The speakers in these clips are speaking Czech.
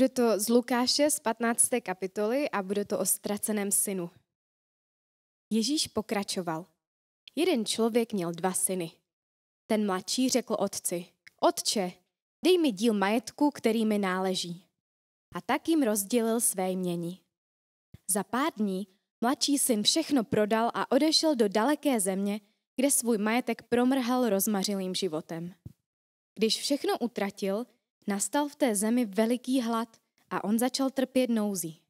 Bude to z Lukáše z 15. kapitoly a bude to o ztraceném synu. Ježíš pokračoval. Jeden člověk měl dva syny. Ten mladší řekl otci, otče, dej mi díl majetku, který mi náleží. A tak jim rozdělil své jmění. Za pár dní mladší syn všechno prodal a odešel do daleké země, kde svůj majetek promrhal rozmařilým životem. Když všechno utratil, nastal v té zemi veliký hlad a on začal trpět nouzí.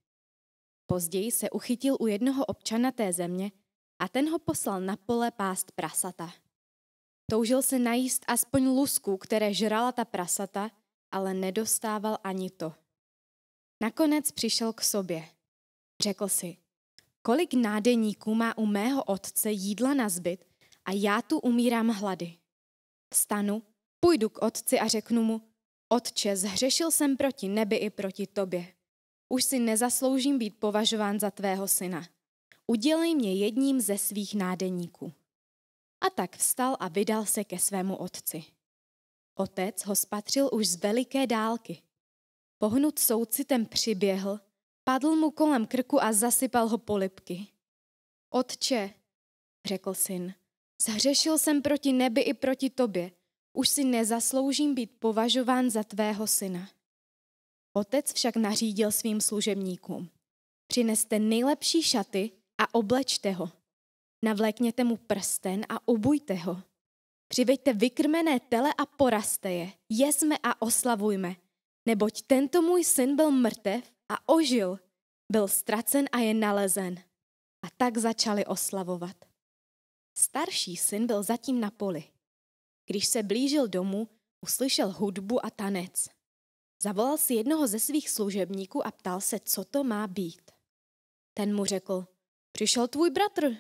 Později se uchytil u jednoho občana té země a ten ho poslal na pole pást prasata. Toužil se najíst aspoň lusku, které žrala ta prasata, ale nedostával ani to. Nakonec přišel k sobě. Řekl si, kolik nádeníků má u mého otce jídla na zbyt a já tu umírám hlady. Stanu, půjdu k otci a řeknu mu, Otče, zhřešil jsem proti nebi i proti tobě. Už si nezasloužím být považován za tvého syna. Udělej mě jedním ze svých nádeníků. A tak vstal a vydal se ke svému otci. Otec ho spatřil už z veliké dálky. Pohnut soucitem přiběhl, padl mu kolem krku a zasypal ho polipky. Otče, řekl syn, zhřešil jsem proti nebi i proti tobě už si nezasloužím být považován za tvého syna. Otec však nařídil svým služebníkům. Přineste nejlepší šaty a oblečte ho. Navlékněte mu prsten a obujte ho. Přiveďte vykrmené tele a poraste je. Jezme a oslavujme. Neboť tento můj syn byl mrtev a ožil. Byl ztracen a je nalezen. A tak začali oslavovat. Starší syn byl zatím na poli. Když se blížil domu, uslyšel hudbu a tanec. Zavolal si jednoho ze svých služebníků a ptal se, co to má být. Ten mu řekl, přišel tvůj bratr.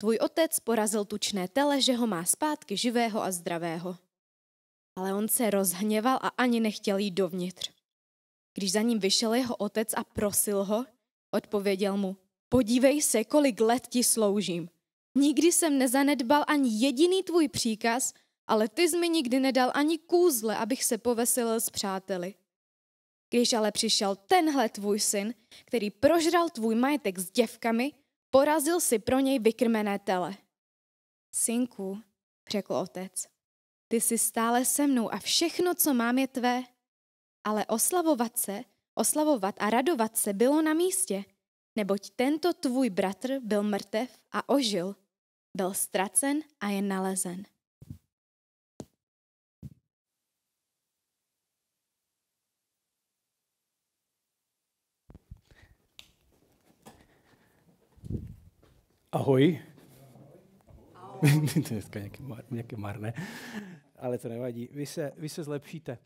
Tvůj otec porazil tučné tele, že ho má zpátky živého a zdravého. Ale on se rozhněval a ani nechtěl jít dovnitř. Když za ním vyšel jeho otec a prosil ho, odpověděl mu, podívej se, kolik let ti sloužím. Nikdy jsem nezanedbal ani jediný tvůj příkaz – ale ty jsi mi nikdy nedal ani kůzle, abych se poveselil s přáteli. Když ale přišel tenhle tvůj syn, který prožral tvůj majetek s děvkami, porazil si pro něj vykrmené tele. Synku, řekl otec, ty jsi stále se mnou a všechno, co mám, je tvé. Ale oslavovat se, oslavovat a radovat se bylo na místě, neboť tento tvůj bratr byl mrtev a ožil, byl ztracen a je nalezen. Ahoj. Ahoj. to je dneska nějaký, mar, nějaký marné, ale to nevadí. Vy se, vy se zlepšíte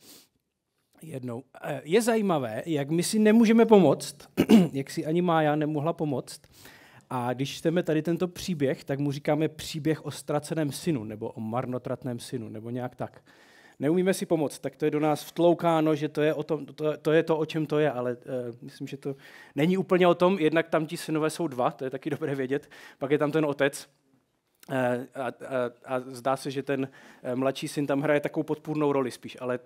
jednou. Eh, je zajímavé, jak my si nemůžeme pomoct, jak si ani Mája nemohla pomoct. A když čteme tady tento příběh, tak mu říkáme příběh o ztraceném synu, nebo o marnotratném synu, nebo nějak tak neumíme si pomoct, tak to je do nás vtloukáno, že to je, o tom, to, to, je to, o čem to je, ale uh, myslím, že to není úplně o tom. Jednak tam ti synové jsou dva, to je taky dobré vědět, pak je tam ten otec, eh, a, a, a zdá se, že ten eh, mladší syn tam hraje takovou podpůrnou roli spíš, ale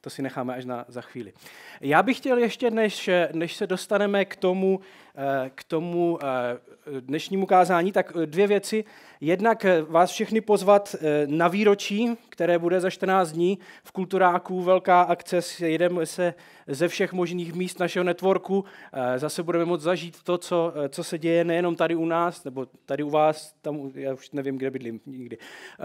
to si necháme až na, za chvíli. Já bych chtěl ještě, než, než se dostaneme k tomu, Eh, k tomu eh, dnešnímu kázání, tak eh, dvě věci. Jednak vás všechny pozvat na výročí, které bude za 14 dní v Kulturáku, velká akce, jedeme se ze všech možných míst našeho networku, zase budeme moct zažít to, co, co se děje nejenom tady u nás, nebo tady u vás, tam já už nevím, kde bydlím nikdy.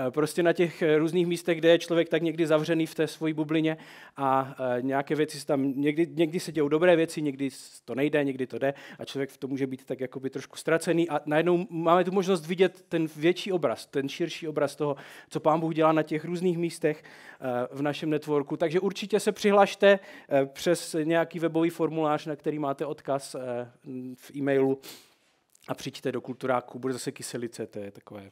Prostě na těch různých místech, kde je člověk tak někdy zavřený v té svojí bublině a nějaké věci tam, někdy, někdy se dějou dobré věci, někdy to nejde, někdy to jde a člověk člověk v tom může být tak jakoby trošku ztracený a najednou máme tu možnost vidět ten větší obraz, ten širší obraz toho, co pán Bůh dělá na těch různých místech eh, v našem networku. Takže určitě se přihlašte eh, přes nějaký webový formulář, na který máte odkaz eh, v e-mailu a přijďte do Kulturáku, bude zase kyselice, to je takové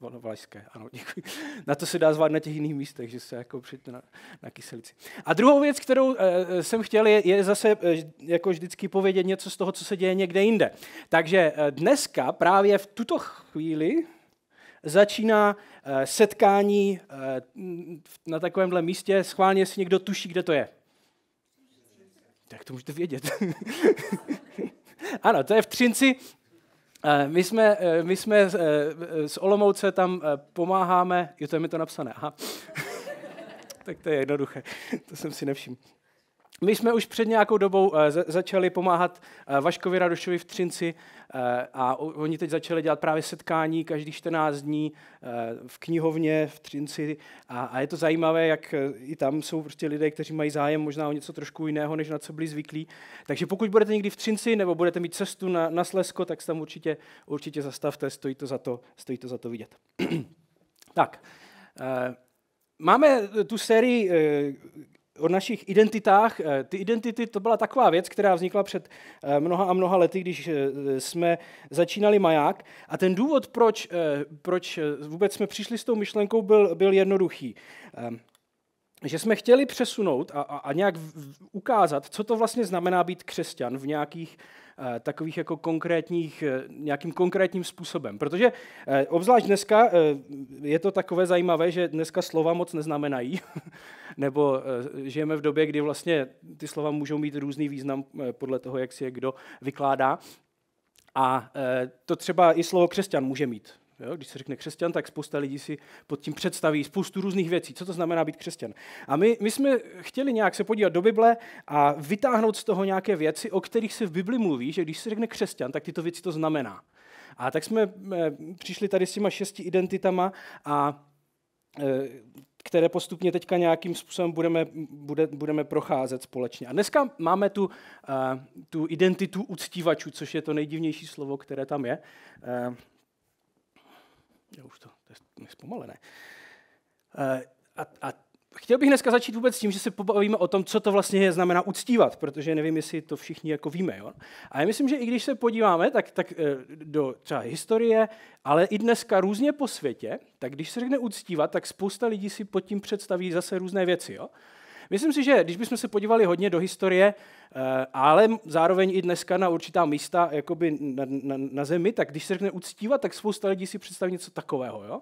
Valašské, ano, děkuji. Na to se dá zvát na těch jiných místech, že se jako přijde na, na kyselici. A druhou věc, kterou e, jsem chtěl, je, je zase e, jako vždycky povědět něco z toho, co se děje někde jinde. Takže e, dneska právě v tuto chvíli začíná e, setkání e, na takovémhle místě. Schválně, jestli někdo tuší, kde to je. Tak to můžete vědět. ano, to je v Třinci Eh, my jsme, eh, my jsme eh, z Olomouce tam pomáháme, jo, to je mi to napsané, aha. tak to je jednoduché, to jsem si nevšiml. My jsme už před nějakou dobou eh, začali pomáhat eh, Vaškovi Radošovi v Třinci eh, a oni teď začali dělat právě setkání každých 14 dní v knihovně v Třinci a je to zajímavé, jak i tam jsou prostě lidé, kteří mají zájem možná o něco trošku jiného, než na co byli zvyklí. Takže pokud budete někdy v Třinci nebo budete mít cestu na, na Slesko, tak se tam určitě, určitě zastavte, stojí to za to, stojí to, za to vidět. tak, Máme tu sérii o našich identitách. Eh, ty identity to byla taková věc, která vznikla před eh, mnoha a mnoha lety, když eh, jsme začínali maják. A ten důvod, proč, proč vůbec jsme přišli s tou myšlenkou, byl, byl jednoduchý. Ehm, že jsme chtěli přesunout a, a, a nějak v, v, ukázat, co to vlastně znamená být křesťan v nějakých eh, takových jako konkrétních, eh, nějakým konkrétním způsobem. Protože eh, obzvlášť dneska eh, je to takové zajímavé, že dneska slova moc neznamenají, nebo eh, žijeme v době, kdy vlastně ty slova můžou mít různý význam eh, podle toho, jak si je kdo vykládá. A eh, to třeba i slovo křesťan může mít Jo? Když se řekne křesťan, tak spousta lidí si pod tím představí spoustu různých věcí, co to znamená být křesťan. A my, my jsme chtěli nějak se podívat do Bible a vytáhnout z toho nějaké věci, o kterých se v Bibli mluví, že když se řekne křesťan, tak tyto věci to znamená. A tak jsme eh, přišli tady s těma šesti identitama a eh, které postupně teďka nějakým způsobem budeme, bude, budeme procházet společně. A dneska máme tu, eh, tu identitu uctívačů, což je to nejdivnější slovo, které tam je. Já už to, to je nespomalené. Eh, a, a chtěl bych dneska začít vůbec tím, že se pobavíme o tom, co to vlastně je, znamená uctívat, protože nevím, jestli to všichni jako víme. Jo? A já myslím, že i když se podíváme tak, tak eh, do třeba historie, ale i dneska různě po světě, tak když se řekne uctívat, tak spousta lidí si pod tím představí zase různé věci. Jo? Myslím si, že když bychom se podívali hodně do historie, eh, ale zároveň i dneska na určitá místa jakoby na, na, na zemi, tak když se řekne uctívat, tak spousta lidí si představí něco takového. Jo?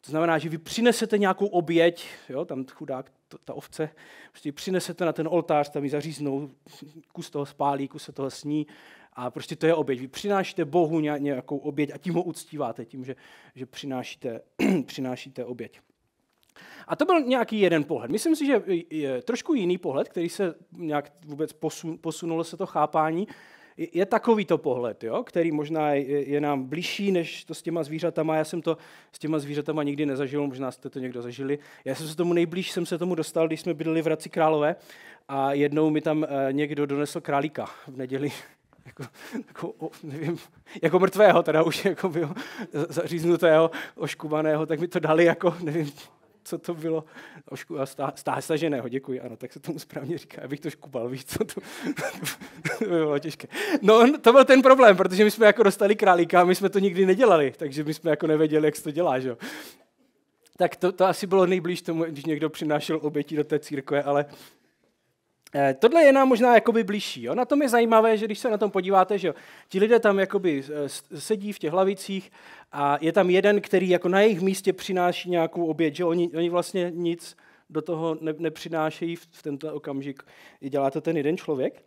To znamená, že vy přinesete nějakou oběť, jo, tam chudák, to, ta ovce, prostě přinesete na ten oltář, tam ji zaříznou, kus toho spálí, kus se toho sní a prostě to je oběť. Vy přinášíte Bohu nějakou oběť a tím ho uctíváte, tím, že, že přinášíte, přinášíte oběť. A to byl nějaký jeden pohled. Myslím si, že je trošku jiný pohled, který se nějak vůbec posun, posunulo se to chápání, je takovýto pohled, jo, který možná je, nám blížší než to s těma zvířatama. Já jsem to s těma zvířatama nikdy nezažil, možná jste to někdo zažili. Já jsem se tomu nejblíž jsem se tomu dostal, když jsme bydleli v Hradci Králové a jednou mi tam eh, někdo donesl králíka v neděli jako, jako, o, nevím, jako mrtvého, teda už jako by, zaříznutého, oškubaného, tak mi to dali jako, nevím, co to bylo? Ošku, stá, stá, staženého, děkuji, ano, tak se tomu správně říká, abych to škubal, víš, co to, to bylo těžké. No, to byl ten problém, protože my jsme jako dostali králíka, my jsme to nikdy nedělali, takže my jsme jako nevěděli, jak se to dělá, že? Tak to, to asi bylo nejblíž tomu, když někdo přinášel oběti do té církve, ale Eh, tohle je nám možná jakoby blížší. Jo? Na tom je zajímavé, že když se na tom podíváte, že jo, ti lidé tam jakoby eh, sedí v těch hlavicích a je tam jeden, který jako na jejich místě přináší nějakou oběť, že oni, oni vlastně nic do toho nepřinášejí v, v tento okamžik. Dělá to ten jeden člověk.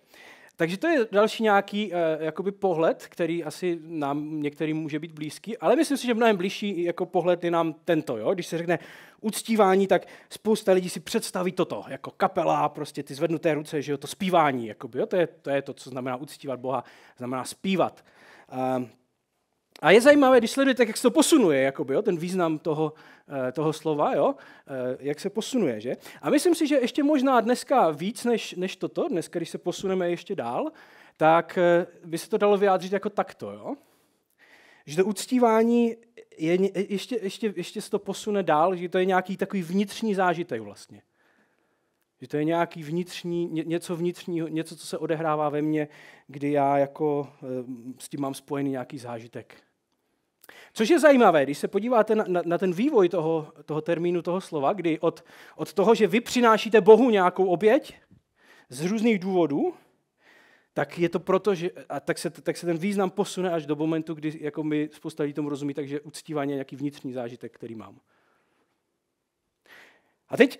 Takže to je další nějaký uh, jakoby pohled, který asi nám některým může být blízký, ale myslím si, že mnohem blížší jako pohled je nám tento. Jo? Když se řekne uctívání, tak spousta lidí si představí toto, jako kapela, prostě ty zvednuté ruce, že jo, to zpívání. Jakoby, jo? To, je, to je to, co znamená uctívat Boha, znamená zpívat. Uh, a je zajímavé, když sledujete, jak se to posunuje, jakoby, jo? ten význam toho, Eh, toho slova, jo? Eh, jak se posunuje. Že? A myslím si, že ještě možná dneska víc než, než toto, dneska, když se posuneme ještě dál, tak eh, by se to dalo vyjádřit jako takto. Jo? Že to uctívání je, ještě, ještě, ještě se to posune dál, že to je nějaký takový vnitřní zážitek vlastně. Že to je nějaký vnitřní, něco vnitřního, něco, co se odehrává ve mně, kdy já jako s tím mám spojený nějaký zážitek. Což je zajímavé, když se podíváte na, na, na ten vývoj toho, toho termínu, toho slova, kdy od, od toho, že vy přinášíte Bohu nějakou oběť z různých důvodů, tak je to proto, že, a tak se, tak se ten význam posune až do momentu, kdy jako my spousta lidí tomu rozumí, takže uctívání je nějaký vnitřní zážitek, který mám. A teď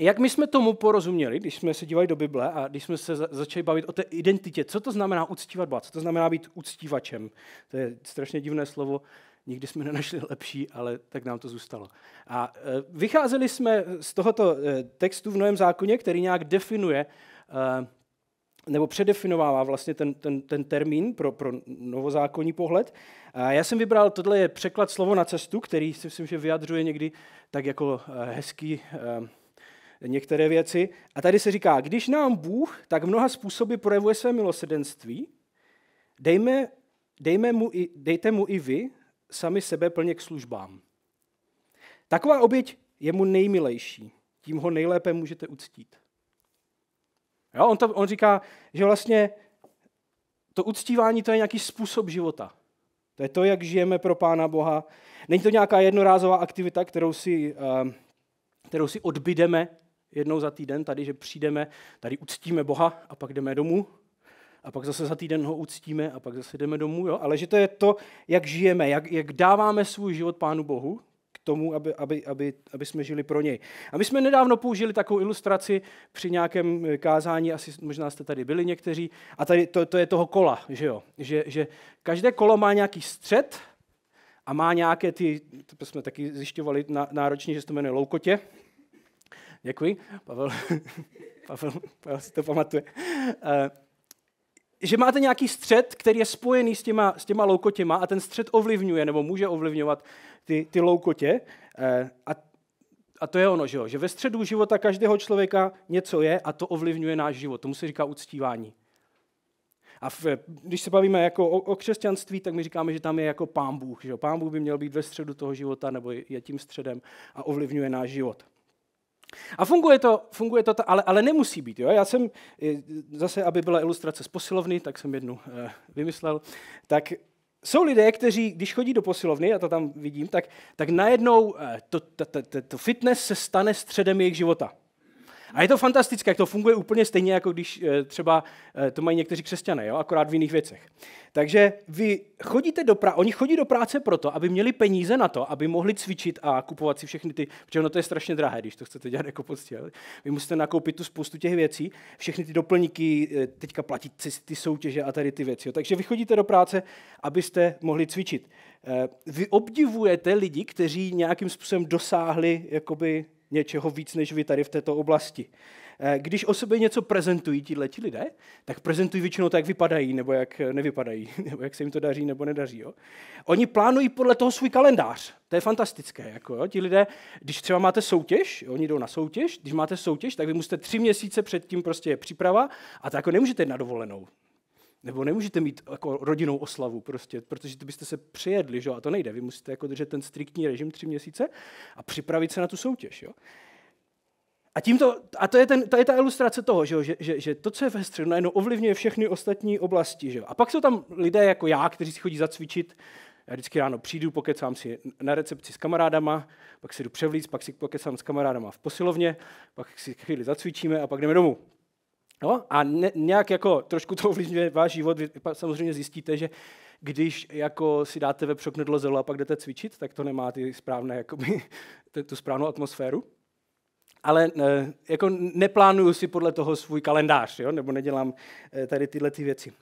jak my jsme tomu porozuměli, když jsme se dívali do Bible a když jsme se začali bavit o té identitě, co to znamená uctívat Boha, co to znamená být uctívačem? To je strašně divné slovo, nikdy jsme nenašli lepší, ale tak nám to zůstalo. A e, vycházeli jsme z tohoto e, textu v Novém zákoně, který nějak definuje e, nebo předefinovává vlastně ten, ten, ten termín pro, pro novozákonní pohled. A já jsem vybral, tohle je překlad slovo na cestu, který si myslím, že vyjadřuje někdy tak jako hezký některé věci. A tady se říká, když nám Bůh tak mnoha způsoby projevuje své milosrdenství, dejme, dejme mu i, dejte mu i vy sami sebe plně k službám. Taková oběť je mu nejmilejší, tím ho nejlépe můžete uctít. Jo, on, to, on říká, že vlastně to uctívání to je nějaký způsob života. To je to, jak žijeme pro Pána Boha. Není to nějaká jednorázová aktivita, kterou si, eh, kterou si odbydeme, jednou za týden tady, že přijdeme, tady uctíme Boha a pak jdeme domů a pak zase za týden ho uctíme a pak zase jdeme domů, jo? ale že to je to, jak žijeme, jak, jak dáváme svůj život Pánu Bohu k tomu, aby, aby, aby, aby jsme žili pro něj. A my jsme nedávno použili takovou ilustraci při nějakém kázání, asi možná jste tady byli někteří, a tady to, to je toho kola, že jo, že, že každé kolo má nějaký střed a má nějaké ty, to jsme taky zjišťovali náročně, že se to jmenuje loukotě, Děkuji. Pavel, Pavel, Pavel si to pamatuje. Eh, že máte nějaký střed, který je spojený s těma, s těma loukotěma a ten střed ovlivňuje nebo může ovlivňovat ty, ty loukotě. Eh, a, a to je ono, že, jo? že ve středu života každého člověka něco je a to ovlivňuje náš život. Tomu se říká uctívání. A v, když se bavíme jako o, o křesťanství, tak my říkáme, že tam je jako pán Bůh. Že? Pán Bůh by měl být ve středu toho života, nebo je tím středem a ovlivňuje náš život. A funguje to, funguje to ta, ale, ale nemusí být. Jo? Já jsem, eh, zase aby byla ilustrace z posilovny, tak jsem jednu eh, vymyslel, tak jsou lidé, kteří, když chodí do posilovny, a to tam vidím, tak, tak najednou eh, to, to, to, to fitness se stane středem jejich života. A je to fantastické, jak to funguje úplně stejně, jako když eh, třeba eh, to mají někteří křesťané, jo? akorát v jiných věcech. Takže vy chodíte do pra- oni chodí do práce proto, aby měli peníze na to, aby mohli cvičit a kupovat si všechny ty, protože ono to je strašně drahé, když to chcete dělat jako poctivě. Vy musíte nakoupit tu spoustu těch věcí, všechny ty doplňky, eh, teďka platit ty soutěže a tady ty věci. Jo? Takže vy chodíte do práce, abyste mohli cvičit. Vy obdivujete lidi, kteří nějakým způsobem dosáhli jakoby něčeho víc než vy tady v této oblasti. Eh, když o sobě něco prezentují tihle ti lidé, tak prezentují většinou to, jak vypadají, nebo jak eh, nevypadají, nebo jak se jim to daří, nebo nedaří. Jo? Oni plánují podle toho svůj kalendář. To je fantastické. Jako, jo? Ti lidé, když třeba máte soutěž, jo, oni jdou na soutěž, když máte soutěž, tak vy musíte tři měsíce předtím prostě je příprava a tak jako nemůžete jít na dovolenou. Nebo nemůžete mít jako rodinnou oslavu prostě, protože ty byste se přijedli, že? a to nejde. Vy musíte jako držet ten striktní režim tři měsíce a připravit se na tu soutěž. Jo? A, tímto, a to, je ten, to je ta ilustrace toho, že, že, že, že to, co je ve středu, najednou ovlivňuje všechny ostatní oblasti. Že? A pak jsou tam lidé jako já, kteří si chodí zacvičit. Já vždycky ráno přijdu, pokecám si na recepci s kamarádama, pak si jdu převlíc, pak si pokecám s kamarádama v posilovně, pak si chvíli zacvičíme a pak jdeme domů. No, a ne, nějak jako trošku to ovlivňuje váš život. Vy samozřejmě zjistíte, že když jako si dáte ve přoknedlo a pak jdete cvičit, tak to nemá ty správné, jakoby, tu správnou atmosféru. Ale ne, eh, jako neplánuju si podle toho svůj kalendář, jo? nebo nedělám eh, tady tyhle ty věci.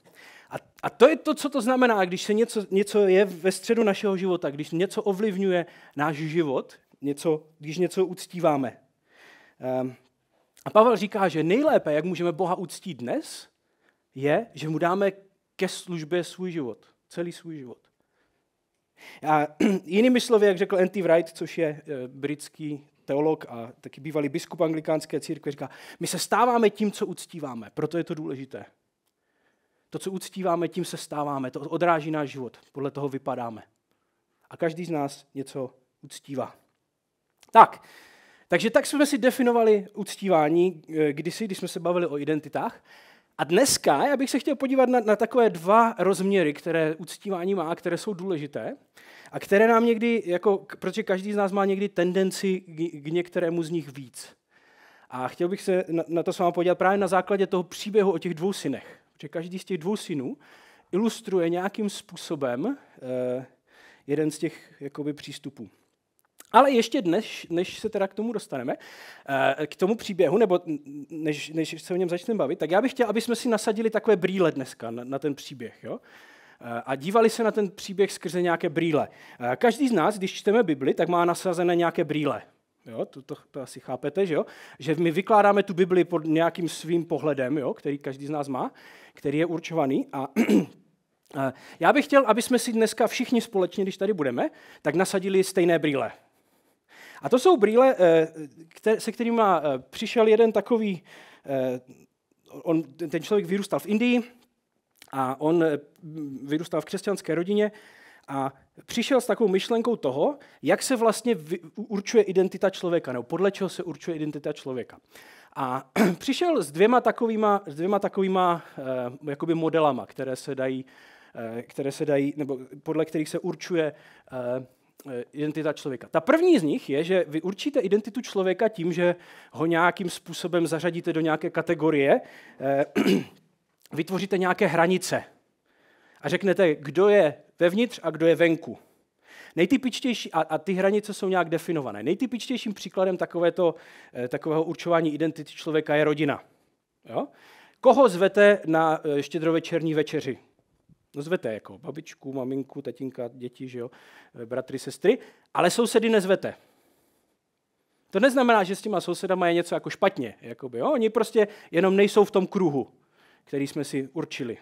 A, a to je to, co to znamená, když se něco, něco je ve středu našeho života, když něco ovlivňuje náš život, něco, když něco uctíváme. Um, a Pavel říká, že nejlépe, jak můžeme Boha uctít dnes, je, že mu dáme ke službě svůj život, celý svůj život. A jinými slovy, jak řekl Anti Wright, což je eh, britský teolog a taky bývalý biskup anglikánské církve, říká, my se stáváme tím, co uctíváme, proto je to důležité. To, co uctíváme, tím se stáváme, to odráží náš život, podle toho vypadáme. A každý z nás něco uctívá. Tak, takže tak jsme si definovali uctívání eh, kdysi, když jsme se bavili o identitách. A dneska já bych se chtěl podívat na, na takové dva rozměry, které uctívání má, které jsou důležité a které nám někdy, jako, protože každý z nás má někdy tendenci k, k některému z nich víc. A chtěl bych se na, na to s vámi podívat právě na základě toho příběhu o těch dvou synech. Protože každý z těch dvou synů ilustruje nějakým způsobem eh, jeden z těch jakoby, přístupů. Ale ještě dnes, než se teda k tomu dostaneme, eh, k tomu příběhu, nebo než, než se o něm začneme bavit, tak já bych chtěl, aby jsme si nasadili takové brýle dneska na, na ten příběh. Jo? Eh, a dívali se na ten příběh skrze nějaké brýle. Eh, každý z nás, když čteme Bibli, tak má nasazené nějaké brýle. Jo, to, to, to asi chápete, že jo? Že my vykládáme tu Bibli pod nějakým svým pohledem, jo? který každý z nás má, který je určovaný. A já bych chtěl, aby jsme si dneska všichni společně, když tady budeme, tak nasadili stejné brýle. A to jsou brýle, eh, se kterými eh, přišel jeden takový, eh, on, ten člověk vyrůstal v Indii a on vyrůstal v křesťanské rodině a přišel s takovou myšlenkou toho, jak se vlastně určuje identita člověka, nebo podle čeho se určuje identita člověka. A přišel s dvěma takovýma, s dvěma takovýma jakoby modelama, které se dají, které se dají, nebo podle kterých se určuje Eh, identita člověka. Ta první z nich je, že vy určíte identitu člověka tím, že ho nějakým způsobem zařadíte do nějaké kategorie, eh, vytvoříte nějaké hranice a řeknete, kdo je vevnitř a kdo je venku. Nejtypičtější, a, a ty hranice jsou nějak definované. Nejtypičtějším příkladem takovéto, eh, takového určování identity člověka je rodina. Jo? Koho zvete na štědrovečerní večeři? Zvete jako babičku, maminku, tatínka, děti, že jo, eh, bratry, sestry, ale sousedy nezvete. To neznamená, že s těma sousedama je něco jako špatně. Jakoby, jo? Oni prostě jenom nejsou v tom kruhu, který jsme si určili.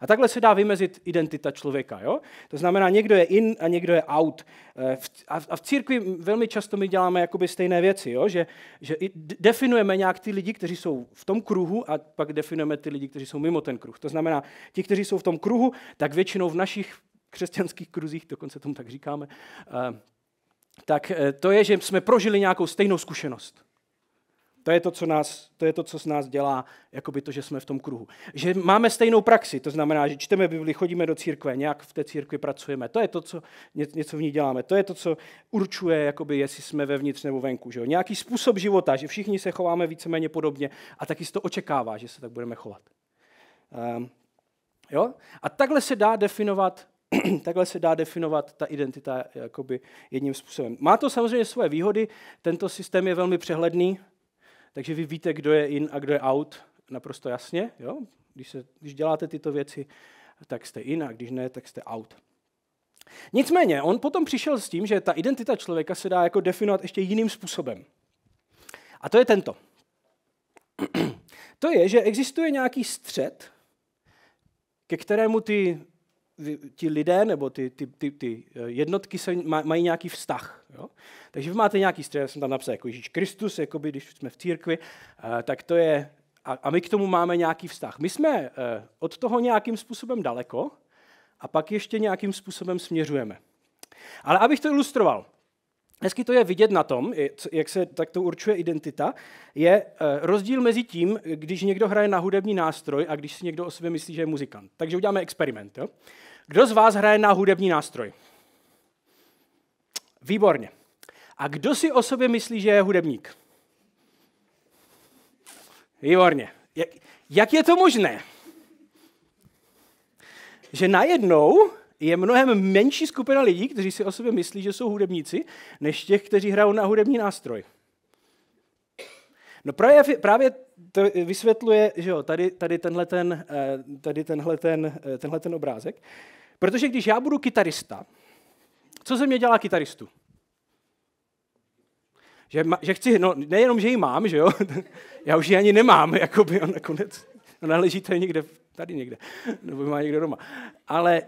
A takhle se dá vymezit identita člověka. Jo? To znamená, někdo je in a někdo je out. Eh, a v církvi velmi často my děláme jakoby stejné věci, jo? Že, že definujeme nějak ty lidi, kteří jsou v tom kruhu a pak definujeme ty lidi, kteří jsou mimo ten kruh. To znamená, ti, kteří jsou v tom kruhu, tak většinou v našich křesťanských kruzích, dokonce tomu tak říkáme, eh, tak eh, to je, že jsme prožili nějakou stejnou zkušenost. To je to, co, nás, to je to, co z nás dělá, by to, že jsme v tom kruhu. Že máme stejnou praxi, to znamená, že čteme Bibli, chodíme do církve, nějak v té církvi pracujeme. To je to, co něco v ní děláme. To je to, co určuje, jakoby, jestli jsme vevnitř nebo venku. Že jo? Nějaký způsob života, že všichni se chováme víceméně podobně a taky se to očekává, že se tak budeme chovat. Um, jo? A takhle se dá definovat takhle se dá definovat ta identita jakoby jedním způsobem. Má to samozřejmě svoje výhody, tento systém je velmi přehledný, takže vy víte, kdo je in a kdo je out naprosto jasně. Jo? Když, se, když děláte tyto věci, tak jste in a když ne, tak jste out. Nicméně, on potom přišel s tím, že ta identita člověka se dá jako definovat ještě jiným způsobem. A to je tento. To je, že existuje nějaký střed, ke kterému ty ti lidé nebo ty, ty, ty, ty eh, jednotky se mají nějaký vztah. Jo? Takže vy máte nějaký střed, já jsem tam napsal jako Ježíš Kristus, jakoby, když jsme v církvi, eh, tak to je, a, a my k tomu máme nějaký vztah. My jsme eh, od toho nějakým způsobem daleko a pak ještě nějakým způsobem směřujeme. Ale abych to ilustroval, Hezky to je vidět na tom, jak se takto určuje identita, je rozdíl mezi tím, když někdo hraje na hudební nástroj a když si někdo o sobě myslí, že je muzikant. Takže uděláme experiment. Jo? Kdo z vás hraje na hudební nástroj? Výborně. A kdo si o sobě myslí, že je hudebník? Výborně. Jak, jak je to možné? Že najednou je mnohem menší skupina lidí, kteří si o sobě myslí, že jsou hudebníci, než těch, kteří hrají na hudební nástroj. No právě, právě to vysvětluje, že jo, tady, tady tenhle, ten, eh, tady tenhle, ten, eh, tenhle ten obrázek. Protože když já budu kytarista, co ze mě dělá kytaristu? Že, že chci, no nejenom, že ji mám, že jo, já už ji ani nemám, by on nakonec, ona leží tady někde, tady někde, nebo má někde doma. Ale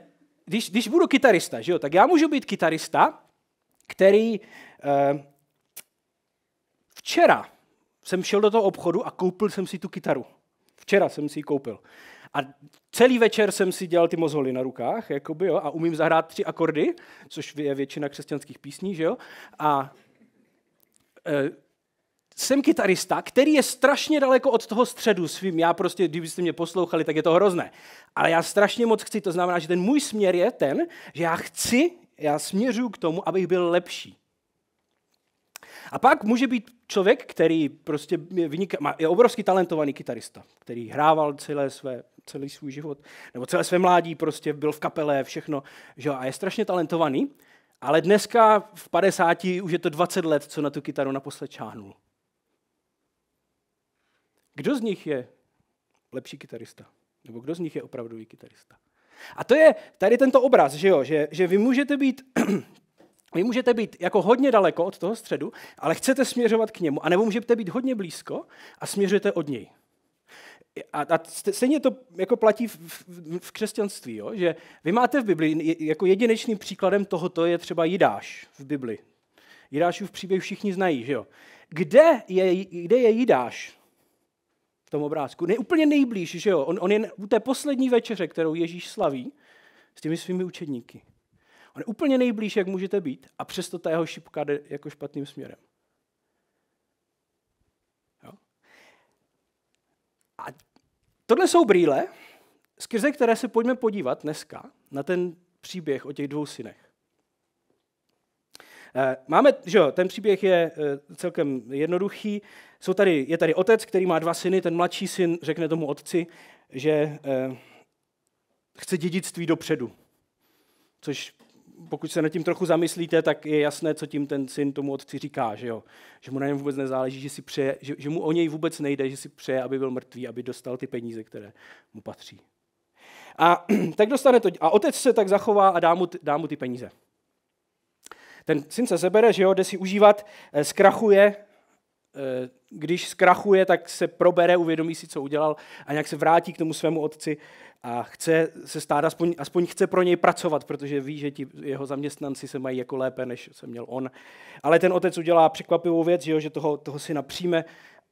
když, když budu kytarista, že jo, tak já můžu být kytarista, který eh, včera jsem šel do toho obchodu a koupil jsem si tu kytaru. Včera jsem si ji koupil. A celý večer jsem si dělal ty mozoly na rukách, jakoby, jo, a umím zahrát tři akordy, což je většina křesťanských písní, že jo? A e, jsem kytarista, který je strašně daleko od toho středu svým. Já prostě, kdybyste mě poslouchali, tak je to hrozné. Ale já strašně moc chci, to znamená, že ten můj směr je ten, že já chci, já směřuji k tomu, abych byl lepší. A pak může být člověk, který prostě je, vyniká, je obrovský talentovaný kytarista, který hrával celé své celý svůj život, nebo celé své mládí prostě byl v kapele, všechno, že a je strašně talentovaný, ale dneska v 50 už je to 20 let, co na tu kytaru naposled čáhnul. Kdo z nich je lepší kytarista? Nebo kdo z nich je opravdový kytarista? A to je tady tento obraz, že jo, že, že vy můžete být Vy můžete být jako hodně daleko od toho středu, ale chcete směřovat k němu, anebo můžete být hodně blízko a směřujete od něj a, a stejně to jako platí v, v, v křesťanství, jo? že vy máte v Bibli, jako jedinečným příkladem tohoto je třeba Jidáš v Bibli. Jidášův příběh všichni znají, že jo? Kde je, kde je Jidáš v tom obrázku? Ne, úplně nejblíž, že jo? On, on je u té poslední večeře, kterou Ježíš slaví s těmi svými učedníky. On je úplně nejblíž, jak můžete být, a přesto ta jeho šipka jde jako špatným směrem. A tohle jsou brýle, skrze které se pojďme podívat dneska na ten příběh o těch dvou synech. Eh, máme, že jo, ten příběh je eh, celkem jednoduchý. Jsou tady, je tady otec, který má dva syny, ten mladší syn řekne tomu otci, že eh, chce dědictví dopředu. Což pokud se nad tím trochu zamyslíte, tak je jasné, co tím ten syn tomu otci říká, že, jo? že mu na něm vůbec nezáleží, že, si přeje, že, že mu o něj vůbec nejde, že si přeje, aby byl mrtvý, aby dostal ty peníze, které mu patří. A tak dostane to. A otec se tak zachová a dá mu, dá mu ty peníze. Ten syn se zebere, že jo, jde si užívat, eh, zkrachuje, Eh, když zkrachuje, tak se probere, uvědomí si, co udělal a nějak se vrátí k tomu svému otci a chce se stát, aspoň, aspoň chce pro něj pracovat, protože ví, že ti jeho zaměstnanci se mají jako lépe, než se měl on. Ale ten otec udělá překvapivou věc, že, jo, že toho, toho syna přijme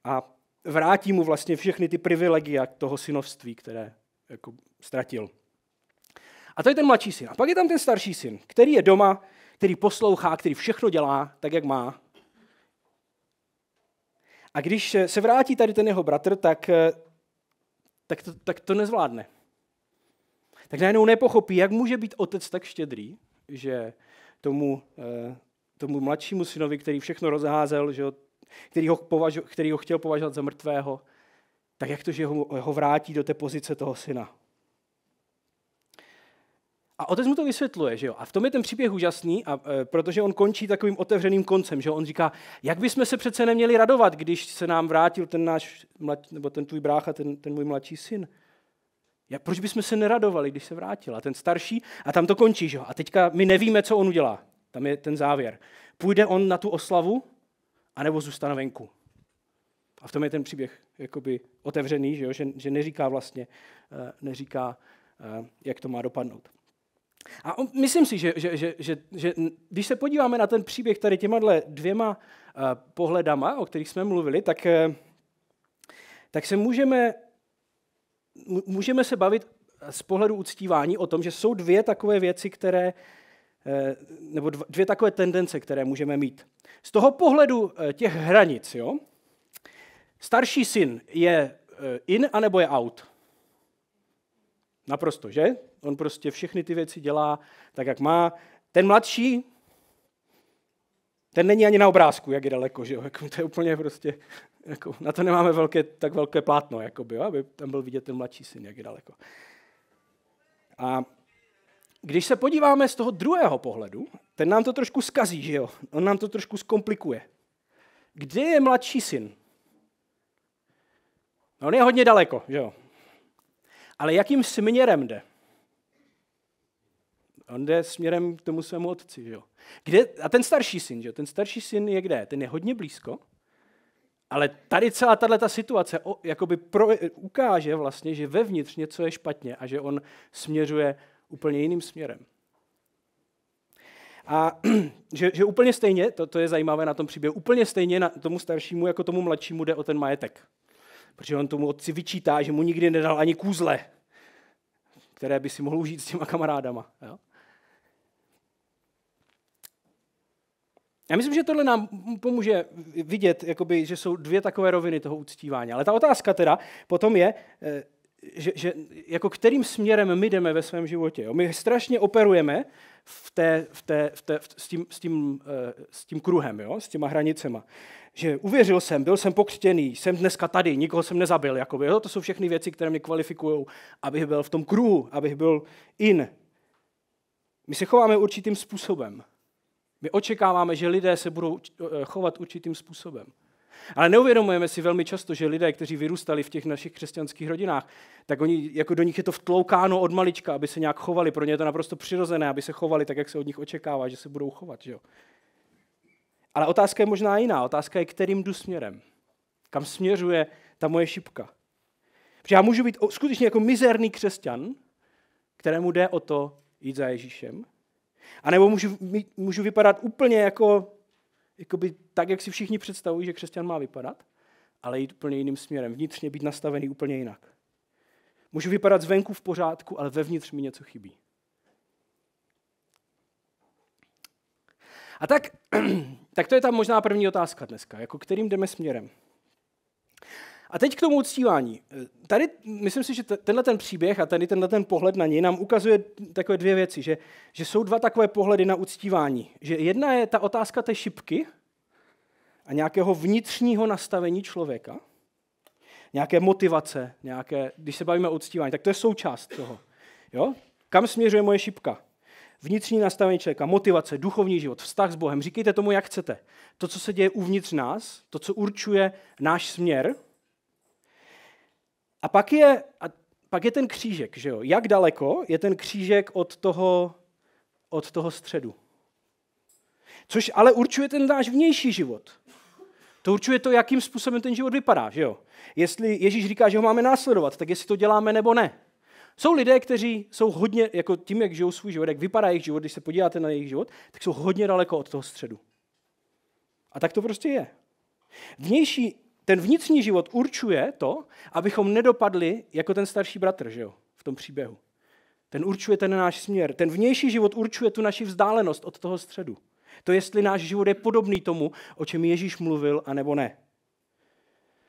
a vrátí mu vlastně všechny ty privilegia toho synovství, které jako ztratil. A to je ten mladší syn. A pak je tam ten starší syn, který je doma, který poslouchá, který všechno dělá tak, jak má, a když eh, se vrátí tady ten jeho bratr, tak, eh, tak, to, tak to nezvládne. Tak najednou nepochopí, jak může být otec tak štědrý, že tomu, eh, tomu mladšímu synovi, který všechno rozházel, že ho, který, ho považo, který ho chtěl považovat za mrtvého, tak jak to, že ho, ho vrátí do té pozice toho syna. A otec mu to vysvětluje, že jo. A v tom je ten příběh úžasný, a, e, protože on končí takovým otevřeným koncem, že jo? on říká, jak bychom se přece neměli radovat, když se nám vrátil ten náš, mlad, nebo ten tvůj brácha, ten, ten můj mladší syn. Ja, proč bychom se neradovali, když se vrátil? A ten starší, a tam to končí, že jo. A teďka my nevíme, co on udělá. Tam je ten závěr. Půjde on na tu oslavu, anebo zůstane venku. A v tom je ten příběh jakoby otevřený, že, jo? že, že neříká vlastně, e, neříká, e, jak to má dopadnout. A myslím si, že, že, že, že, že když se podíváme na ten příběh tady těma dvěma eh, pohledama, o kterých jsme mluvili, tak, eh, tak se můžeme, můžeme se bavit z pohledu uctívání o tom, že jsou dvě takové věci, které, eh, nebo dvě takové tendence, které můžeme mít. Z toho pohledu těch hranic, jo? starší syn je in anebo je out. Naprosto, že? On prostě všechny ty věci dělá tak, jak má. Ten mladší, ten není ani na obrázku, jak je daleko, že jo? Jako, to je úplně prostě, jako, na to nemáme velké, tak velké plátno, jakoby, jo? aby tam byl vidět ten mladší syn, jak je daleko. A když se podíváme z toho druhého pohledu, ten nám to trošku skazí, že jo? On nám to trošku zkomplikuje. Kde je mladší syn? No, on je hodně daleko, že jo? Ale jakým směrem jde? On jde směrem k tomu svému otci. Že jo? Kde, a ten starší syn, že jo? ten starší syn je kde? Ten je hodně blízko, ale tady celá ta situace o, jakoby pro, ukáže vlastně, že vevnitř něco je špatně a že on směřuje úplně jiným směrem. A že, že úplně stejně, to, to je zajímavé na tom příběhu, úplně stejně na tomu staršímu jako tomu mladšímu jde o ten majetek. Protože on tomu otci vyčítá, že mu nikdy nedal ani kůzle, které by si mohl užít s těma kamarádama. Jo? Já myslím, že tohle nám pomůže vidět, jakoby, že jsou dvě takové roviny toho uctívání. Ale ta otázka teda potom je, eh, že, že jako kterým směrem my jdeme ve svém životě. Jo? My strašně operujeme v té, v té, v té, v, s, tím, s, tím, eh, s tím kruhem, jo? s těma hranicema. Že uvěřil jsem, byl jsem pokřtěný, jsem dneska tady, nikoho jsem nezabil. Jakoby, jo? To jsou všechny věci, které mě kvalifikují, abych byl v tom kruhu, abych byl in. My se chováme určitým způsobem. My očekáváme, že lidé se budou eh, chovat určitým způsobem. Ale neuvědomujeme si velmi často, že lidé, kteří vyrůstali v těch našich křesťanských rodinách, tak oni, jako do nich je to vtloukáno od malička, aby se nějak chovali. Pro ně je to naprosto přirozené, aby se chovali tak, jak se od nich očekává, že se budou chovat. Že jo? Ale otázka je možná jiná. Otázka je, kterým jdu směrem. Kam směřuje ta moje šipka. Protože já můžu být skutečně jako mizerný křesťan, kterému jde o to jít za Ježíšem, a nebo můžu, můžu vypadat úplně jako, jakoby tak, jak si všichni představují, že křesťan má vypadat, ale jít úplně jiným směrem, vnitřně být nastavený úplně jinak. Můžu vypadat zvenku v pořádku, ale vevnitř mi něco chybí. A tak, tak to je ta možná první otázka dneska, jako kterým jdeme směrem. A teď k tomu uctívání. Tady myslím si, že tenhle ten příběh a tady tenhle ten pohled na něj nám ukazuje takové dvě věci, že, že jsou dva takové pohledy na uctívání. Že jedna je ta otázka té šipky a nějakého vnitřního nastavení člověka, nějaké motivace, nějaké, když se bavíme o uctívání, tak to je součást toho. Jo? Kam směřuje moje šipka? Vnitřní nastavení člověka, motivace, duchovní život, vztah s Bohem. Říkejte tomu, jak chcete. To, co se děje uvnitř nás, to, co určuje náš směr, a pak je, a pak je ten křížek, že jo? Jak daleko je ten křížek od toho, od toho středu? Což ale určuje ten náš vnější život. To určuje to, jakým způsobem ten život vypadá, že jo? Jestli Ježíš říká, že ho máme následovat, tak jestli to děláme nebo ne. Jsou lidé, kteří jsou hodně, jako tím, jak žijou svůj život, jak vypadá jejich život, když se podíváte na jejich život, tak jsou hodně daleko od toho středu. A tak to prostě je. Vnější ten vnitřní život určuje to, abychom nedopadli jako ten starší bratr, že jo, v tom příběhu. Ten určuje ten náš směr. Ten vnější život určuje tu naši vzdálenost od toho středu. To, jestli náš život je podobný tomu, o čem Ježíš mluvil, anebo ne.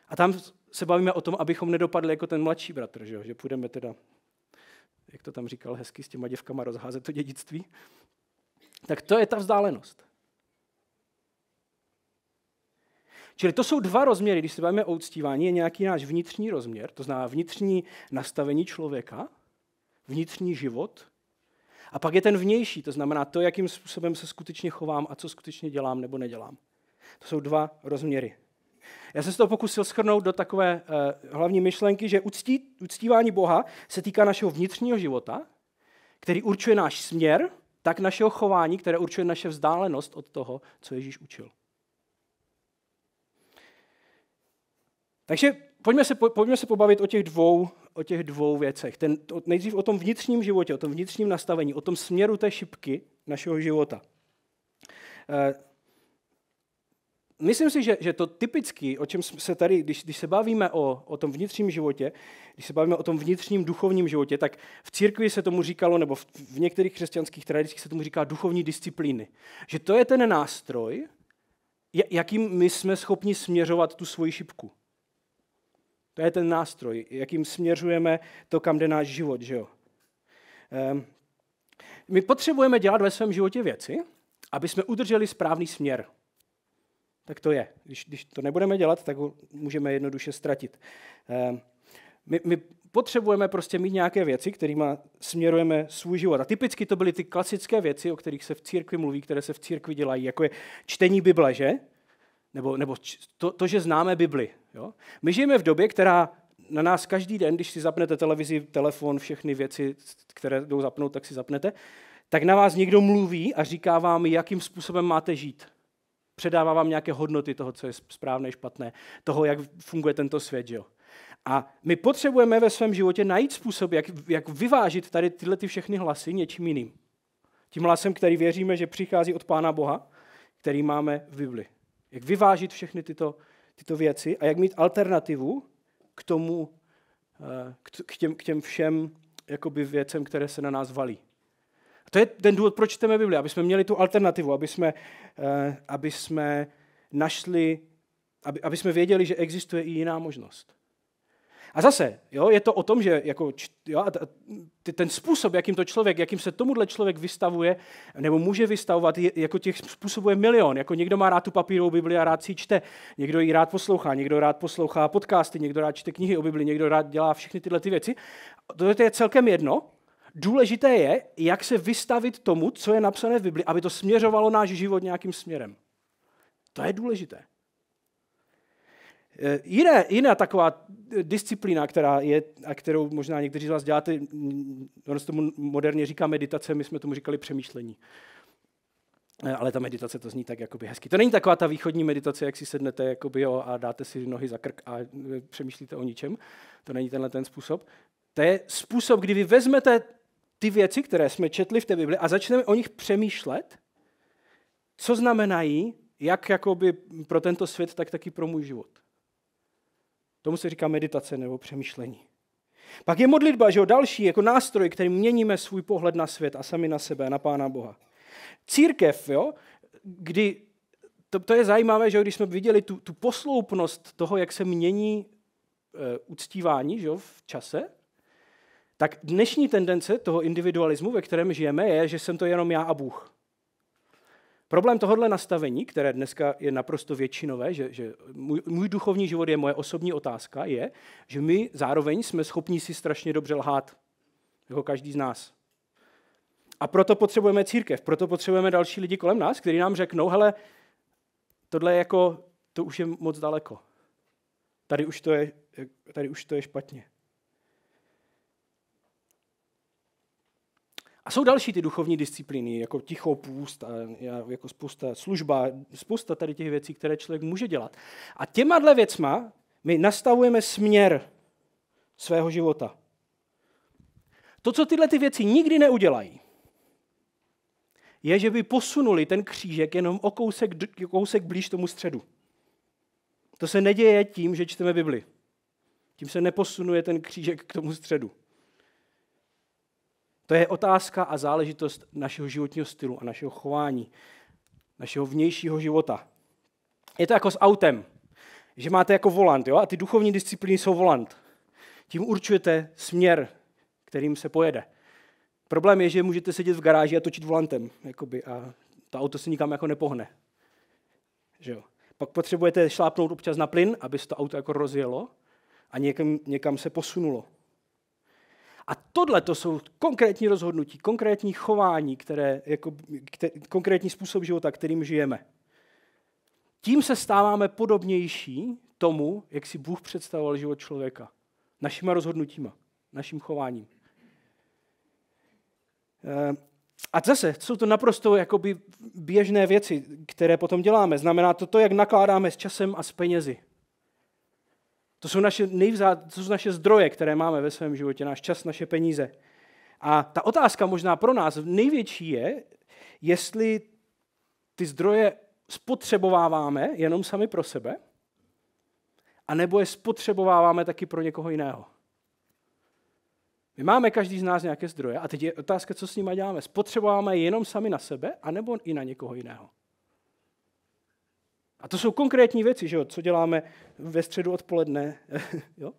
A tam se bavíme o tom, abychom nedopadli jako ten mladší bratr, že, jo? že půjdeme teda, jak to tam říkal hezky, s těma děvkama rozházet to dědictví. Tak to je ta vzdálenost. Čili to jsou dva rozměry, když se bavíme o uctívání, je nějaký náš vnitřní rozměr, to znamená vnitřní nastavení člověka, vnitřní život, a pak je ten vnější, to znamená to, jakým způsobem se skutečně chovám a co skutečně dělám nebo nedělám. To jsou dva rozměry. Já jsem se to pokusil schrnout do takové uh, hlavní myšlenky, že uctí, uctívání Boha se týká našeho vnitřního života, který určuje náš směr, tak našeho chování, které určuje naše vzdálenost od toho, co Ježíš učil. Takže pojďme se, pojďme se pobavit o těch dvou, o těch dvou věcech. Ten, to, nejdřív o tom vnitřním životě, o tom vnitřním nastavení, o tom směru té šipky našeho života. E, myslím si, že, že to typický, o čem se tady, když, když se bavíme o, o tom vnitřním životě, když se bavíme o tom vnitřním duchovním životě, tak v církvi se tomu říkalo, nebo v, v některých křesťanských tradicích se tomu říká duchovní disciplíny. Že to je ten nástroj, jakým my jsme schopni směřovat tu svoji šipku. To je ten nástroj, jakým směřujeme to, kam jde náš život. Že jo? Ehm, my potřebujeme dělat ve svém životě věci, aby jsme udrželi správný směr. Tak to je. Když, když to nebudeme dělat, tak ho můžeme jednoduše ztratit. Ehm, my, my potřebujeme prostě mít nějaké věci, kterými směrujeme svůj život. A typicky to byly ty klasické věci, o kterých se v církvi mluví, které se v církvi dělají, jako je čtení Bible, že? nebo, nebo to, to, že známe Bibli. Jo? My žijeme v době, která na nás každý den, když si zapnete televizi, telefon, všechny věci, které jdou zapnout, tak si zapnete, tak na vás někdo mluví a říká vám, jakým způsobem máte žít. Předává vám nějaké hodnoty toho, co je správné, špatné, toho, jak funguje tento svět. jo? A my potřebujeme ve svém životě najít způsob, jak, jak vyvážit tady tyhle ty všechny hlasy něčím jiným. Tím hlasem, který věříme, že přichází od Pána Boha, který máme v Bibli. Jak vyvážit všechny tyto, tyto věci a jak mít alternativu k tomu, eh, k těm, k těm všem jakoby věcem, které se na nás valí. A to je ten důvod, proč čteme Bibli, aby jsme měli tu alternativu, aby jsme, eh, aby jsme našli, aby, aby jsme věděli, že existuje i jiná možnost. A zase, jo, je to o tom, že jako, jo, ten způsob, jakým to člověk, jakým se tomuhle člověk vystavuje, nebo může vystavovat, je, jako těch způsobů je milion. Jako někdo má rád tu papírovou Bibli a rád si ji čte, někdo ji rád poslouchá, někdo rád poslouchá podcasty, někdo rád čte knihy o Bibli, někdo rád dělá všechny tyhle ty věci. To je celkem jedno, Důležité je, jak se vystavit tomu, co je napsané v Bibli, aby to směřovalo náš život nějakým směrem. To je důležité. Eh, jiné, jiná taková eh, disciplína, která je, a kterou možná někteří z vás děláte, mm, ono se tomu moderně říká meditace, my jsme tomu říkali přemýšlení. Eh, ale ta meditace to zní tak jakoby hezky. To není taková ta východní meditace, jak si sednete jakoby, jo, a dáte si nohy za krk a přemýšlíte o ničem. To není tenhle ten způsob. To je způsob, kdy vy vezmete ty věci, které jsme četli v té Bibli a začneme o nich přemýšlet, co znamenají, jak jakoby pro tento svět, tak taky pro můj život. Tomu se říká meditace nebo přemýšlení. Pak je modlitba, že jo, další jako nástroj, kterým měníme svůj pohled na svět a sami na sebe, na Pána Boha. Církev, jo, kdy, to, to je zajímavé, že jo, když jsme viděli tu, tu posloupnost toho, jak se mění e, uctívání že jo, v čase, tak dnešní tendence toho individualismu, ve kterém žijeme, je, že jsem to jenom já a Bůh. Problém tohohle nastavení, které dneska je naprosto většinové, že, že můj, můj duchovní život je moje osobní otázka, je, že my zároveň jsme schopni si strašně dobře lhát. Jako každý z nás. A proto potřebujeme církev, proto potřebujeme další lidi kolem nás, kteří nám řeknou, hele, tohle je jako, to už je moc daleko. Tady už to je, tady už to je špatně. A jsou další ty duchovní disciplíny, jako ticho, půst a jako spousta služba, spousta tady těch věcí, které člověk může dělat. A těma dle věcma my nastavujeme směr svého života. To, co tyhle ty věci nikdy neudělají, je, že by posunuli ten křížek jenom o kousek, kousek blíž tomu středu. To se neděje tím, že čteme Bibli. Tím se neposunuje ten křížek k tomu středu. To je otázka a záležitost našeho životního stylu a našeho chování, našeho vnějšího života. Je to jako s autem, že máte jako volant, jo? a ty duchovní disciplíny jsou volant. Tím určujete směr, kterým se pojede. Problém je, že můžete sedět v garáži a točit volantem, jakoby, a to auto se nikam jako nepohne. Že jo? Pak potřebujete šlápnout občas na plyn, aby se to auto jako rozjelo a někam, někam se posunulo. A tohle to jsou konkrétní rozhodnutí, konkrétní chování, které, jako, který, konkrétní způsob života, kterým žijeme. Tím se stáváme podobnější tomu, jak si Bůh představoval život člověka. Našima rozhodnutíma, naším chováním. Eh, a zase jsou to naprosto jakoby běžné věci, které potom děláme. Znamená to to, jak nakládáme s časem a s penězi. To jsou, naše nejvzá, to jsou naše zdroje, které máme ve svém životě, náš čas, naše peníze. A ta otázka možná pro nás největší je, jestli ty zdroje spotřebováváme jenom sami pro sebe, anebo je spotřebováváme taky pro někoho jiného. My máme každý z nás nějaké zdroje a teď je otázka, co s nimi děláme. Spotřebováme jenom sami na sebe, anebo i na někoho jiného. A to jsou konkrétní věci, že jo? co děláme ve středu odpoledne, jo?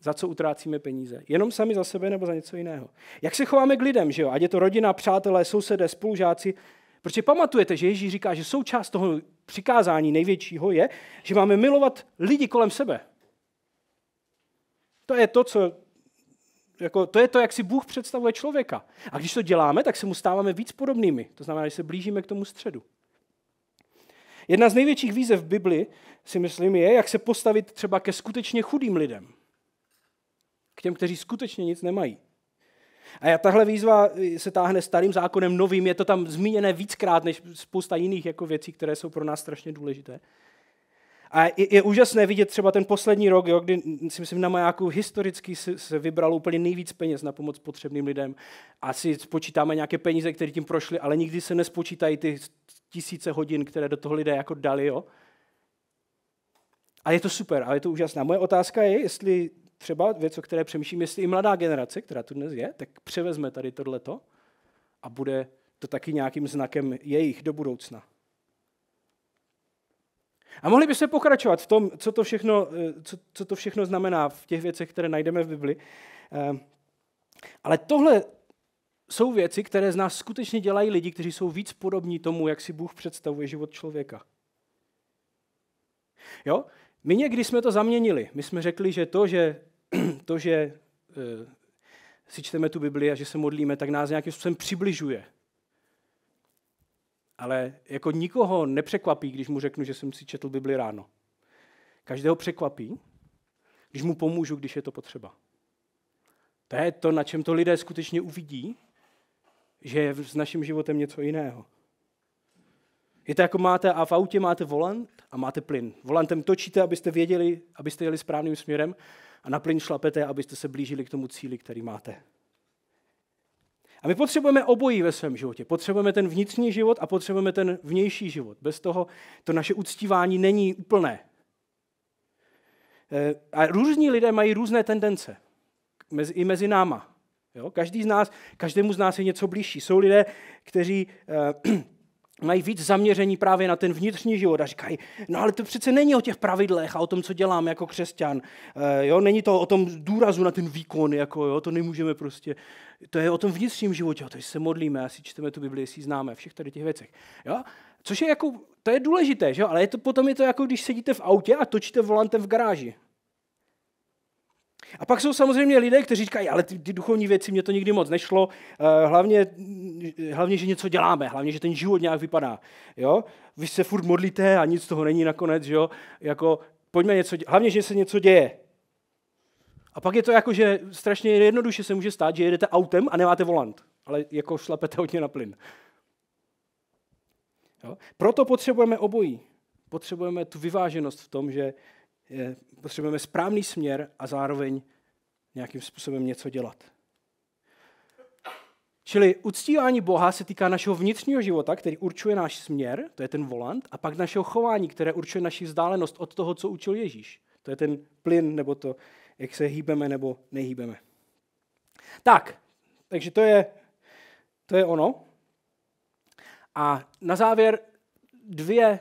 za co utrácíme peníze. Jenom sami za sebe nebo za něco jiného. Jak se chováme k lidem, že jo? ať je to rodina, přátelé, sousedé, spolužáci. Protože pamatujete, že Ježíš říká, že součást toho přikázání největšího je, že máme milovat lidi kolem sebe. To je to, co jako, to je to, jak si Bůh představuje člověka. A když to děláme, tak se mu stáváme víc podobnými. To znamená, že se blížíme k tomu středu. Jedna z největších výzev v Bibli, si myslím, je, jak se postavit třeba ke skutečně chudým lidem. K těm, kteří skutečně nic nemají. A já, tahle výzva eh, se táhne starým zákonem, novým, je to tam zmíněné víckrát než spousta jiných jako věcí, které jsou pro nás strašně důležité. A je, je úžasné vidět třeba ten poslední rok, jo, kdy si myslím na majáku historicky se, se vybralo úplně nejvíc peněz na pomoc potřebným lidem. Asi spočítáme nějaké peníze, které tím prošly, ale nikdy se nespočítají ty tisíce hodin, které do toho lidé jako dali. Jo. A je to super, ale je to úžasné. Moje otázka je, jestli třeba věc, o které přemýšlím, jestli i mladá generace, která tu dnes je, tak převezme tady tohleto a bude to taky nějakým znakem jejich do budoucna. A mohli by se pokračovat v tom, co to všechno, eh, co, co to všechno znamená v těch věcech, které najdeme v Bibli. Eh, ale tohle jsou věci, které z nás skutečně dělají lidi, kteří jsou víc podobní tomu, jak si Bůh představuje život člověka. Jo? My někdy jsme to zaměnili. My jsme řekli, že to, že, to, že eh, si čteme tu Bibli a že se modlíme, tak nás nějakým způsobem přibližuje ale jako nikoho nepřekvapí, když mu řeknu, že jsem si četl Bibli ráno. Každého překvapí, když mu pomůžu, když je to potřeba. To je to, na čem to lidé skutečně uvidí, že je s naším životem něco jiného. Je to jako máte a v autě máte volant a máte plyn. Volantem točíte, abyste věděli, abyste jeli správným směrem a na plyn šlapete, abyste se blížili k tomu cíli, který máte. A my potřebujeme obojí ve svém životě. Potřebujeme ten vnitřní život a potřebujeme ten vnější život. Bez toho to naše uctívání není úplné. Eh, a různí lidé mají různé tendence. I mezi náma. Jo? Každý z nás, každému z nás je něco blížší. Jsou lidé, kteří eh, mají víc zaměření právě na ten vnitřní život a říkají, no ale to přece není o těch pravidlech a o tom, co dělám jako křesťan. Eh, jo, není to o tom důrazu na ten výkon, jako jo, to nemůžeme prostě. To je o tom vnitřním životě, to se modlíme, asi čteme tu Bibli, si známe, všech tady těch věcech. Jo? Což je jako, to je důležité, že jo? ale je to, potom je to jako, když sedíte v autě a točíte volantem v garáži. A pak jsou samozřejmě lidé, kteří říkají, ale ty, ty duchovní věci, mě to nikdy moc nešlo, eh, hlavně, eh, hlavně, že něco děláme, hlavně, že ten život nějak vypadá. Jo? Vy se furt modlíte a nic z toho není nakonec, jo? Jako, pojďme něco, dě- hlavně, že se něco děje. A pak je to jako, že strašně jednoduše se může stát, že jedete autem a nemáte volant, ale jako šlapete hodně na plyn. Jo? Proto potřebujeme obojí. Potřebujeme tu vyváženost v tom, že je, potřebujeme správný směr a zároveň nějakým způsobem něco dělat. Čili uctívání Boha se týká našeho vnitřního života, který určuje náš směr, to je ten volant, a pak našeho chování, které určuje naši vzdálenost od toho, co učil Ježíš. To je ten plyn, nebo to, jak se hýbeme nebo nehýbeme. Tak, takže to je, to je ono. A na závěr dvě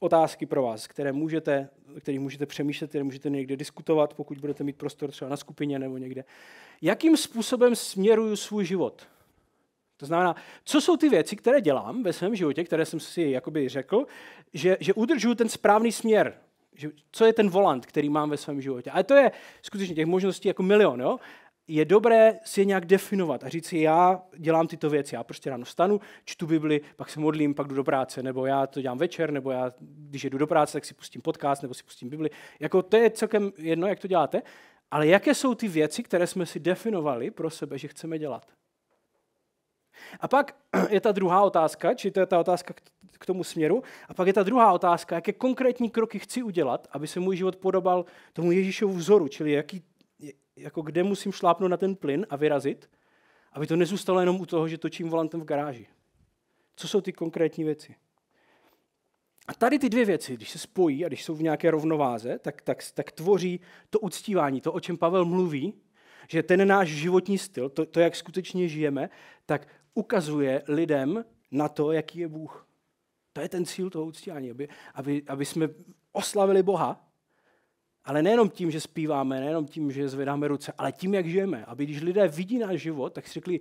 otázky pro vás, které můžete kterých můžete přemýšlet, které můžete někde diskutovat, pokud budete mít prostor třeba na skupině nebo někde. Jakým způsobem směruju svůj život? To znamená, co jsou ty věci, které dělám ve svém životě, které jsem si jakoby řekl, že, že udržuju ten správný směr, že, co je ten volant, který mám ve svém životě. A to je skutečně těch možností jako milion. Jo? je dobré si je nějak definovat a říct si, já dělám tyto věci, já prostě ráno stanu, čtu Bibli, pak se modlím, pak jdu do práce, nebo já to dělám večer, nebo já, když jdu do práce, tak si pustím podcast, nebo si pustím Bibli. Jako to je celkem jedno, jak to děláte, ale jaké jsou ty věci, které jsme si definovali pro sebe, že chceme dělat? A pak je ta druhá otázka, či to je ta otázka k tomu směru, a pak je ta druhá otázka, jaké konkrétní kroky chci udělat, aby se můj život podobal tomu Ježíšovu vzoru, čili jaký jako kde musím šlápnout na ten plyn a vyrazit, aby to nezůstalo jenom u toho, že točím volantem v garáži. Co jsou ty konkrétní věci? A tady ty dvě věci, když se spojí a když jsou v nějaké rovnováze, tak, tak, tak tvoří to uctívání, to, o čem Pavel mluví, že ten náš životní styl, to, to jak skutečně žijeme, tak ukazuje lidem na to, jaký je Bůh. To je ten cíl toho uctívání, aby, aby, aby jsme oslavili Boha ale nejenom tím, že zpíváme, nejenom tím, že zvedáme ruce, ale tím, jak žijeme. Aby když lidé vidí náš život, tak si řekli,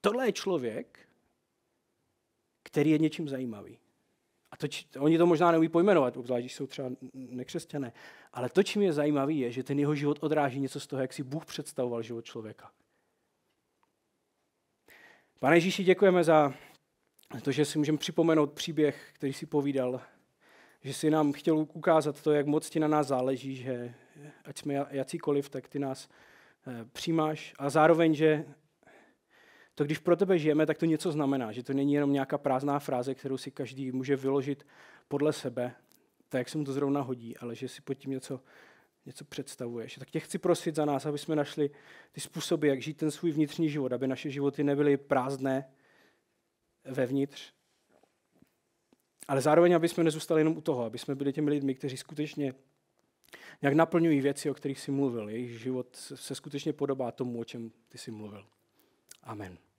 tohle je člověk, který je něčím zajímavý. A to, či, oni to možná neumí pojmenovat, obzvlášť, když jsou třeba nekřesťané. Ale to, čím je zajímavý, je, že ten jeho život odráží něco z toho, jak si Bůh představoval život člověka. Pane Ježíši, děkujeme za to, že si můžeme připomenout příběh, který si povídal že si nám chtěl ukázat to, jak moc ti na nás záleží, že ať jsme jacíkoliv, tak ty nás eh, přijímáš a zároveň, že to, když pro tebe žijeme, tak to něco znamená, že to není jenom nějaká prázdná fráze, kterou si každý může vyložit podle sebe, tak jak se mu to zrovna hodí, ale že si pod tím něco, něco představuješ. Tak tě chci prosit za nás, aby jsme našli ty způsoby, jak žít ten svůj vnitřní život, aby naše životy nebyly prázdné vevnitř, ale zároveň, aby jsme nezůstali jenom u toho, aby jsme byli těmi lidmi, kteří skutečně nějak naplňují věci, o kterých jsi mluvil. Jejich život se skutečně podobá tomu, o čem ty jsi mluvil. Amen.